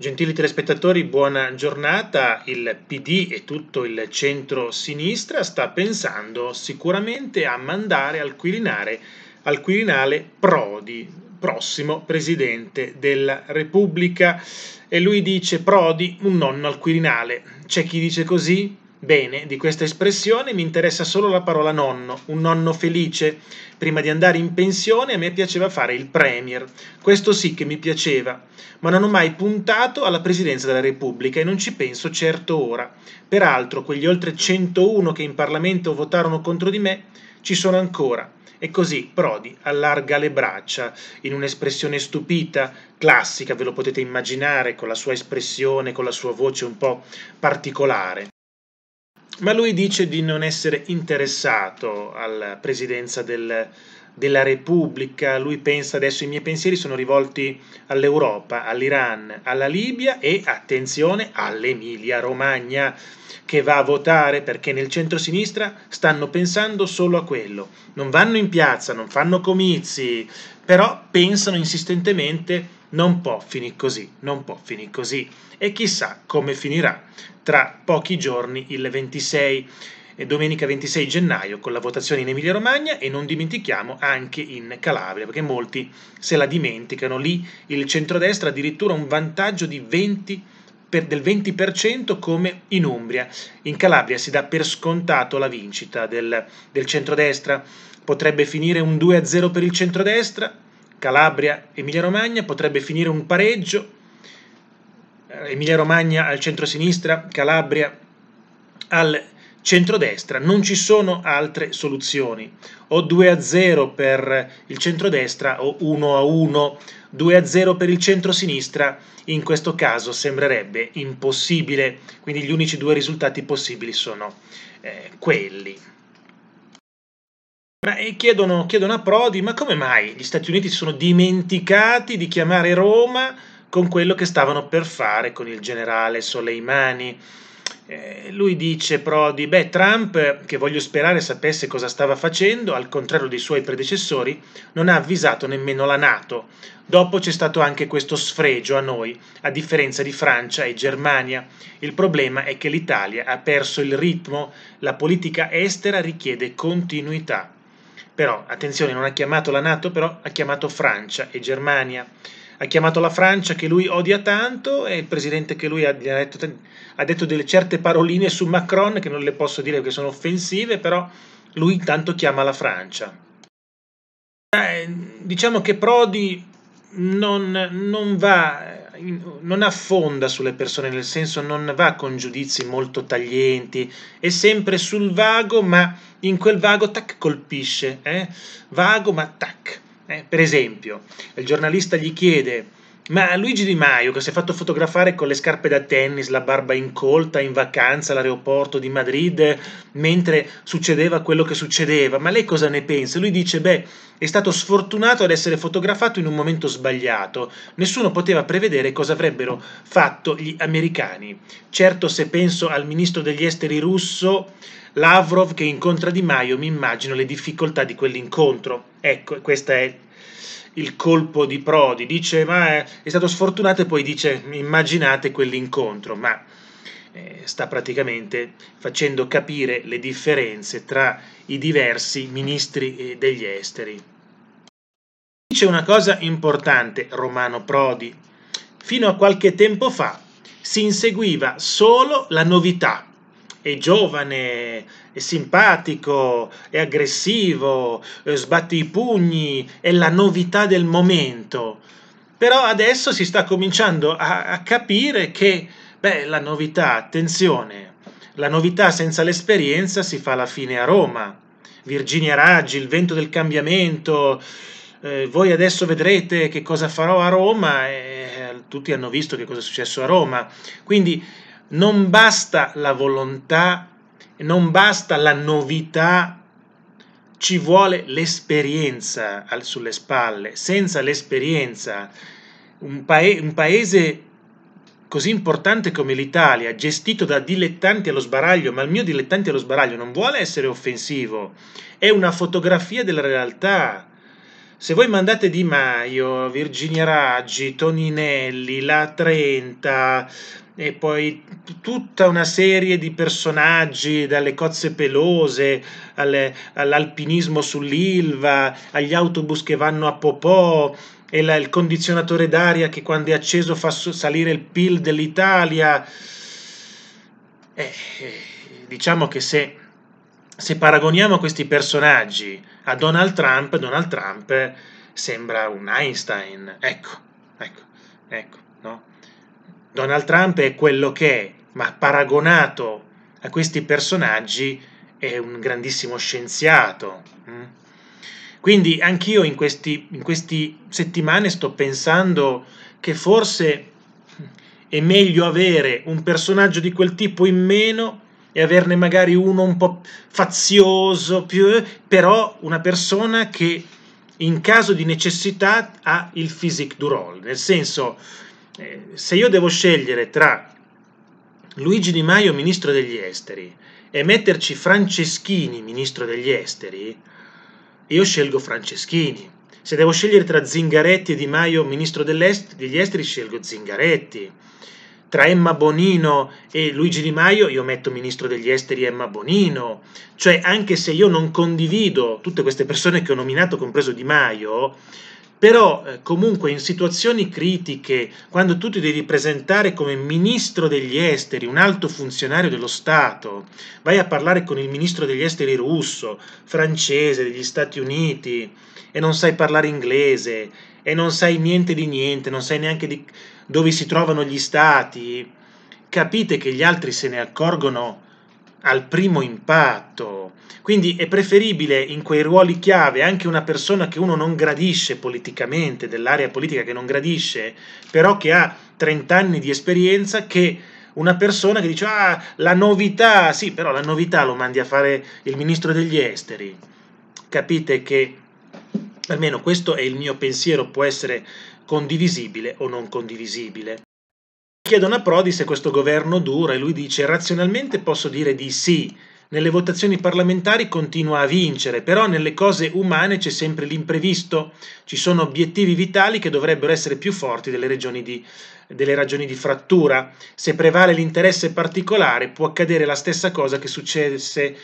Gentili telespettatori, buona giornata. Il PD e tutto il centro-sinistra sta pensando sicuramente a mandare al Quirinale, al Quirinale Prodi, prossimo presidente della Repubblica. E lui dice Prodi, un nonno al Quirinale. C'è chi dice così? Bene, di questa espressione mi interessa solo la parola nonno, un nonno felice. Prima di andare in pensione a me piaceva fare il Premier, questo sì che mi piaceva, ma non ho mai puntato alla Presidenza della Repubblica e non ci penso certo ora. Peraltro quegli oltre 101 che in Parlamento votarono contro di me ci sono ancora. E così Prodi allarga le braccia in un'espressione stupita, classica, ve lo potete immaginare, con la sua espressione, con la sua voce un po' particolare ma lui dice di non essere interessato alla presidenza del, della Repubblica, lui pensa adesso i miei pensieri sono rivolti all'Europa, all'Iran, alla Libia e attenzione all'Emilia Romagna che va a votare perché nel centro-sinistra stanno pensando solo a quello. Non vanno in piazza, non fanno comizi, però pensano insistentemente non può finire così, non può finire così. E chissà come finirà tra pochi giorni, il 26 eh, domenica 26 gennaio con la votazione in Emilia Romagna e non dimentichiamo anche in Calabria perché molti se la dimenticano lì il centrodestra ha addirittura un vantaggio 20, per, del 20% come in Umbria in Calabria si dà per scontato la vincita del, del centrodestra potrebbe finire un 2-0 per il centrodestra Calabria, Emilia-Romagna, potrebbe finire un pareggio, eh, Emilia-Romagna al centro-sinistra, Calabria al centro-destra, non ci sono altre soluzioni, o 2-0 per il centro-destra o 1-1, 2-0 per il centro-sinistra, in questo caso sembrerebbe impossibile, quindi gli unici due risultati possibili sono eh, quelli. E chiedono, chiedono a Prodi, ma come mai gli Stati Uniti si sono dimenticati di chiamare Roma con quello che stavano per fare con il generale Soleimani? Eh, lui dice Prodi, beh Trump, che voglio sperare sapesse cosa stava facendo, al contrario dei suoi predecessori, non ha avvisato nemmeno la Nato. Dopo c'è stato anche questo sfregio a noi, a differenza di Francia e Germania. Il problema è che l'Italia ha perso il ritmo, la politica estera richiede continuità però attenzione, non ha chiamato la Nato, però ha chiamato Francia e Germania. Ha chiamato la Francia che lui odia tanto e il presidente che lui ha detto, ha detto delle certe paroline su Macron che non le posso dire perché sono offensive, però lui intanto chiama la Francia. Eh, diciamo che Prodi non, non, va, non affonda sulle persone, nel senso non va con giudizi molto taglienti, è sempre sul vago, ma in quel vago tac colpisce, eh? vago ma tac. Eh? Per esempio, il giornalista gli chiede ma Luigi Di Maio, che si è fatto fotografare con le scarpe da tennis, la barba incolta, in vacanza all'aeroporto di Madrid, mentre succedeva quello che succedeva, ma lei cosa ne pensa? Lui dice, beh, è stato sfortunato ad essere fotografato in un momento sbagliato, nessuno poteva prevedere cosa avrebbero fatto gli americani. Certo, se penso al ministro degli esteri russo, Lavrov, che incontra Di Maio, mi immagino le difficoltà di quell'incontro. Ecco, questa è il colpo di Prodi, dice ma è, è stato sfortunato e poi dice immaginate quell'incontro, ma eh, sta praticamente facendo capire le differenze tra i diversi ministri eh, degli esteri. Dice una cosa importante Romano Prodi, fino a qualche tempo fa si inseguiva solo la novità e giovane è simpatico, è aggressivo, eh, sbatte i pugni, è la novità del momento. Però adesso si sta cominciando a, a capire che, beh, la novità, attenzione, la novità senza l'esperienza si fa la fine a Roma. Virginia Raggi, il vento del cambiamento, eh, voi adesso vedrete che cosa farò a Roma, eh, tutti hanno visto che cosa è successo a Roma. Quindi non basta la volontà non basta la novità, ci vuole l'esperienza sulle spalle. Senza l'esperienza, un, pae- un paese così importante come l'Italia, gestito da dilettanti allo sbaraglio, ma il mio dilettante allo sbaraglio non vuole essere offensivo, è una fotografia della realtà. Se voi mandate Di Maio, Virginia Raggi, Toninelli, La Trenta, e poi t- tutta una serie di personaggi, dalle cozze pelose alle, all'alpinismo sull'Ilva, agli autobus che vanno a Popò e la, il condizionatore d'aria che quando è acceso fa su- salire il PIL dell'Italia. Eh, eh, diciamo che se, se paragoniamo questi personaggi a Donald Trump, Donald Trump sembra un Einstein. Ecco, ecco, ecco. Donald Trump è quello che è, ma paragonato a questi personaggi è un grandissimo scienziato. Mm? Quindi anch'io in, questi, in queste settimane sto pensando che forse è meglio avere un personaggio di quel tipo in meno e averne magari uno un po' fazioso, più, eh, però una persona che in caso di necessità ha il physique du role, nel senso eh, se io devo scegliere tra Luigi Di Maio, ministro degli esteri, e metterci Franceschini, ministro degli esteri, io scelgo Franceschini. Se devo scegliere tra Zingaretti e Di Maio, ministro degli esteri, scelgo Zingaretti. Tra Emma Bonino e Luigi Di Maio io metto ministro degli esteri Emma Bonino. Cioè, anche se io non condivido tutte queste persone che ho nominato, compreso Di Maio, però eh, comunque in situazioni critiche, quando tu ti devi presentare come ministro degli esteri, un alto funzionario dello Stato, vai a parlare con il ministro degli esteri russo, francese, degli Stati Uniti, e non sai parlare inglese, e non sai niente di niente, non sai neanche di dove si trovano gli stati, capite che gli altri se ne accorgono al primo impatto quindi è preferibile in quei ruoli chiave anche una persona che uno non gradisce politicamente, dell'area politica che non gradisce, però che ha 30 anni di esperienza, che una persona che dice ah, la novità, sì, però la novità lo mandi a fare il ministro degli esteri. Capite che almeno questo è il mio pensiero, può essere condivisibile o non condivisibile. Chiedono a Prodi se questo governo dura e lui dice razionalmente posso dire di sì, nelle votazioni parlamentari continua a vincere, però nelle cose umane c'è sempre l'imprevisto, ci sono obiettivi vitali che dovrebbero essere più forti delle, di, delle ragioni di frattura. Se prevale l'interesse particolare può accadere la stessa cosa che successe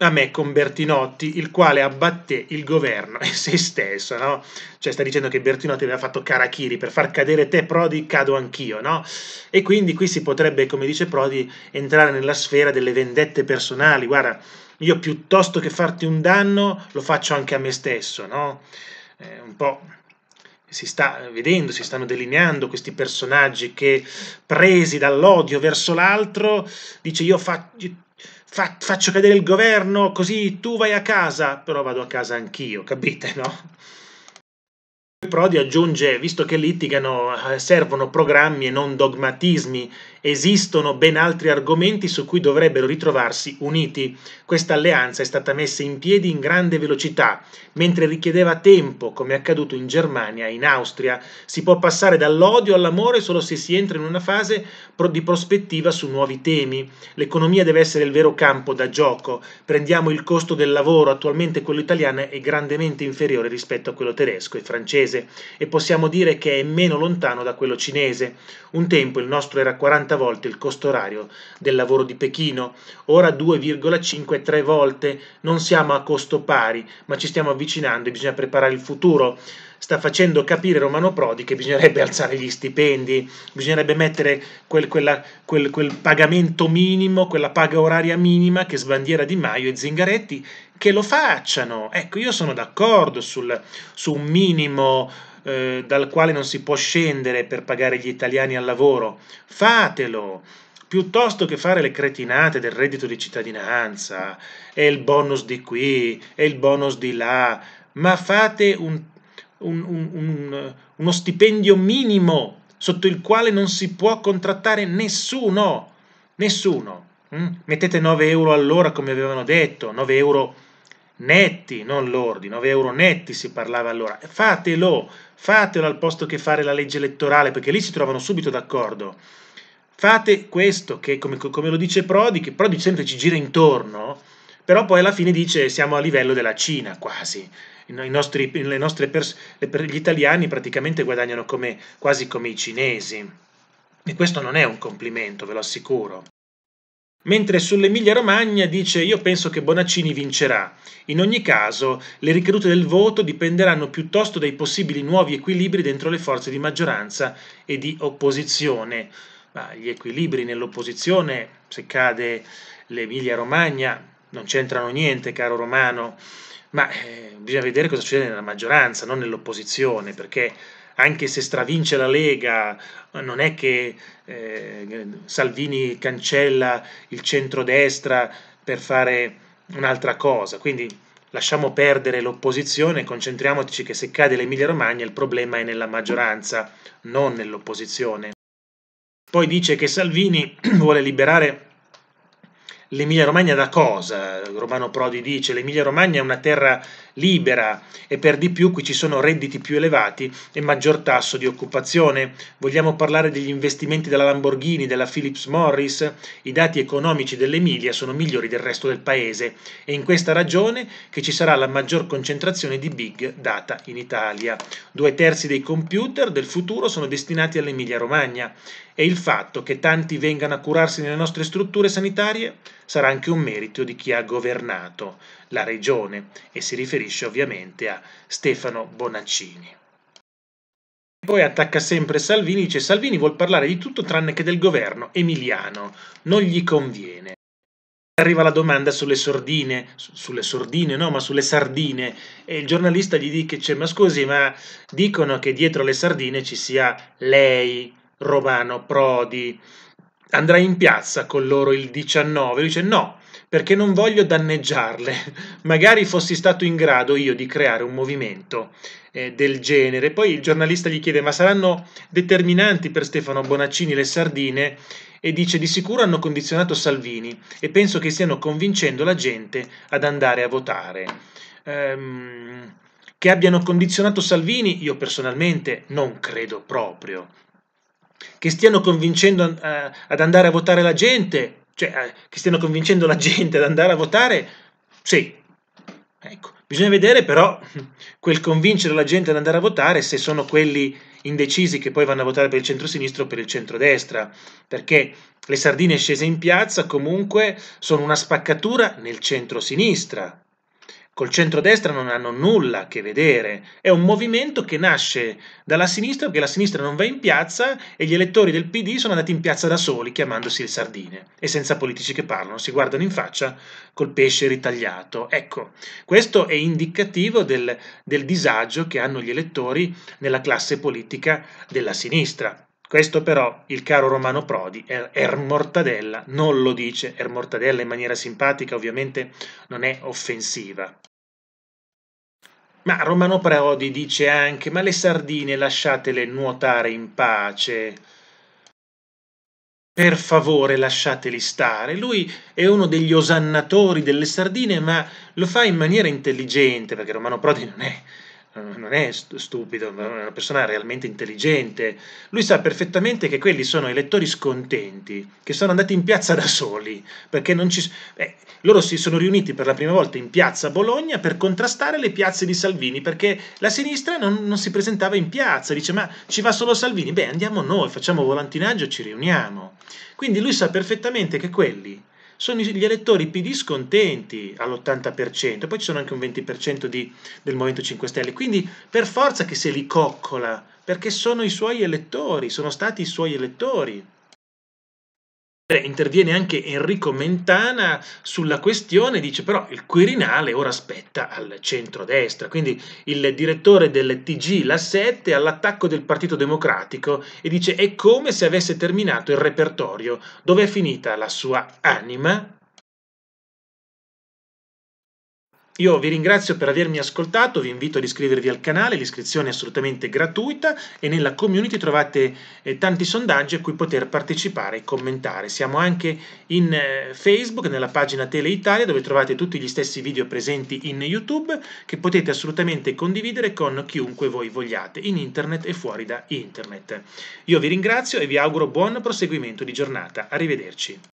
a me con Bertinotti, il quale abbatté il governo e se stesso, no? Cioè sta dicendo che Bertinotti aveva fatto Karakiri, per far cadere te Prodi cado anch'io, no? E quindi qui si potrebbe, come dice Prodi, entrare nella sfera delle vendette personali, guarda, io piuttosto che farti un danno lo faccio anche a me stesso, no? Eh, un po' si sta vedendo, si stanno delineando questi personaggi che presi dall'odio verso l'altro, dice io, fa, io fa- faccio cadere il governo così tu vai a casa, però vado a casa anch'io, capite, no? Prodi aggiunge, visto che litigano, eh, servono programmi e non dogmatismi esistono ben altri argomenti su cui dovrebbero ritrovarsi uniti. Questa alleanza è stata messa in piedi in grande velocità, mentre richiedeva tempo, come è accaduto in Germania e in Austria. Si può passare dall'odio all'amore solo se si entra in una fase di prospettiva su nuovi temi. L'economia deve essere il vero campo da gioco. Prendiamo il costo del lavoro, attualmente quello italiano è grandemente inferiore rispetto a quello tedesco e francese e possiamo dire che è meno lontano da quello cinese. Un tempo il nostro era 40 30 volte il costo orario del lavoro di Pechino, ora 2,5-3 volte, non siamo a costo pari, ma ci stiamo avvicinando e bisogna preparare il futuro. Sta facendo capire Romano Prodi che bisognerebbe alzare gli stipendi, bisognerebbe mettere quel, quella, quel, quel pagamento minimo, quella paga oraria minima che sbandiera Di Maio e Zingaretti, che lo facciano. Ecco, io sono d'accordo sul, su un minimo eh, dal quale non si può scendere per pagare gli italiani al lavoro, fatelo! Piuttosto che fare le cretinate del reddito di cittadinanza, e il bonus di qui, e il bonus di là, ma fate un, un, un, uno stipendio minimo sotto il quale non si può contrattare nessuno, nessuno. Mm? Mettete 9 euro all'ora come avevano detto, 9 euro netti, non lordi, 9 euro netti si parlava allora. Fatelo, fatelo al posto che fare la legge elettorale, perché lì si trovano subito d'accordo. Fate questo, che come, come, lo dice Prodi, che Prodi sempre ci gira intorno, però poi alla fine dice siamo a livello della Cina quasi. I Nostri, per gli italiani praticamente guadagnano come, quasi come i cinesi. E questo non è un complimento, ve lo assicuro. Mentre sull'Emilia Romagna dice io penso che Bonaccini vincerà. In ogni caso le ricadute del voto dipenderanno piuttosto dai possibili nuovi equilibri dentro le forze di maggioranza e di opposizione. Ma gli equilibri nell'opposizione, se cade l'Emilia Romagna, non c'entrano niente, caro Romano, ma eh, bisogna vedere cosa succede nella maggioranza, non nell'opposizione, perché anche se stravince la Lega, non è che eh, Salvini cancella il centrodestra per fare un'altra cosa. Quindi lasciamo perdere l'opposizione, concentriamoci che se cade l'Emilia Romagna il problema è nella maggioranza, non nell'opposizione. Poi dice che Salvini vuole liberare l'Emilia Romagna da cosa? Romano Prodi dice l'Emilia Romagna è una terra libera e per di più qui ci sono redditi più elevati e maggior tasso di occupazione. Vogliamo parlare degli investimenti della Lamborghini, della Philips Morris? I dati economici dell'Emilia sono migliori del resto del paese e in questa ragione che ci sarà la maggior concentrazione di big data in Italia. Due terzi dei computer del futuro sono destinati all'Emilia Romagna e il fatto che tanti vengano a curarsi nelle nostre strutture sanitarie sarà anche un merito di chi ha governato la regione e si riferisce riferisce ovviamente a Stefano Bonaccini. Poi attacca sempre Salvini, dice Salvini vuol parlare di tutto tranne che del governo emiliano, non gli conviene. Arriva la domanda sulle sordine, sulle sordine no, ma sulle sardine, e il giornalista gli dice, cioè, ma scusi, ma dicono che dietro le sardine ci sia lei, Romano Prodi, andrà in piazza con loro il 19, lui dice no, perché non voglio danneggiarle. Magari fossi stato in grado io di creare un movimento eh, del genere. Poi il giornalista gli chiede: Ma saranno determinanti per Stefano Bonaccini le sardine? E dice: Di sicuro hanno condizionato Salvini e penso che stiano convincendo la gente ad andare a votare. Ehm, che abbiano condizionato Salvini, io personalmente non credo proprio. Che stiano convincendo eh, ad andare a votare la gente, cioè, eh, che stiano convincendo la gente ad andare a votare, sì. Ecco, bisogna vedere però quel convincere la gente ad andare a votare se sono quelli indecisi che poi vanno a votare per il centro sinistro o per il centro-destra, perché le sardine scese in piazza comunque sono una spaccatura nel centro-sinistra, Col centrodestra non hanno nulla a che vedere, è un movimento che nasce dalla sinistra perché la sinistra non va in piazza e gli elettori del PD sono andati in piazza da soli chiamandosi il sardine e senza politici che parlano, si guardano in faccia col pesce ritagliato. Ecco, questo è indicativo del, del disagio che hanno gli elettori nella classe politica della sinistra. Questo però il caro Romano Prodi, Ermortadella, non lo dice, Ermortadella in maniera simpatica ovviamente non è offensiva. Ma Romano Prodi dice anche, ma le sardine lasciatele nuotare in pace. Per favore lasciateli stare. Lui è uno degli osannatori delle sardine, ma lo fa in maniera intelligente, perché Romano Prodi non è eh, non è stupido, è una persona realmente intelligente. Lui sa perfettamente che quelli sono elettori scontenti, che sono andati in piazza da soli, perché non ci... Beh, loro si sono riuniti per la prima volta in piazza Bologna per contrastare le piazze di Salvini, perché la sinistra non, non si presentava in piazza, dice ma ci va solo Salvini, beh andiamo noi, facciamo volantinaggio, e ci riuniamo. Quindi lui sa perfettamente che quelli sono gli elettori PD scontenti all'80%, poi ci sono anche un 20% di, del Movimento 5 Stelle, quindi per forza che se li coccola, perché sono i suoi elettori, sono stati i suoi elettori. Eh, interviene anche Enrico Mentana sulla questione, dice però il Quirinale ora spetta al centro-destra, quindi il direttore del TG La 7 all'attacco del Partito Democratico e dice è come se avesse terminato il repertorio, dove è finita la sua anima, Io vi ringrazio per avermi ascoltato, vi invito ad iscrivervi al canale, l'iscrizione è assolutamente gratuita e nella community trovate eh, tanti sondaggi a cui poter partecipare e commentare. Siamo anche in eh, Facebook, nella pagina Tele Italia, dove trovate tutti gli stessi video presenti in YouTube che potete assolutamente condividere con chiunque voi vogliate, in internet e fuori da internet. Io vi ringrazio e vi auguro buon proseguimento di giornata. Arrivederci.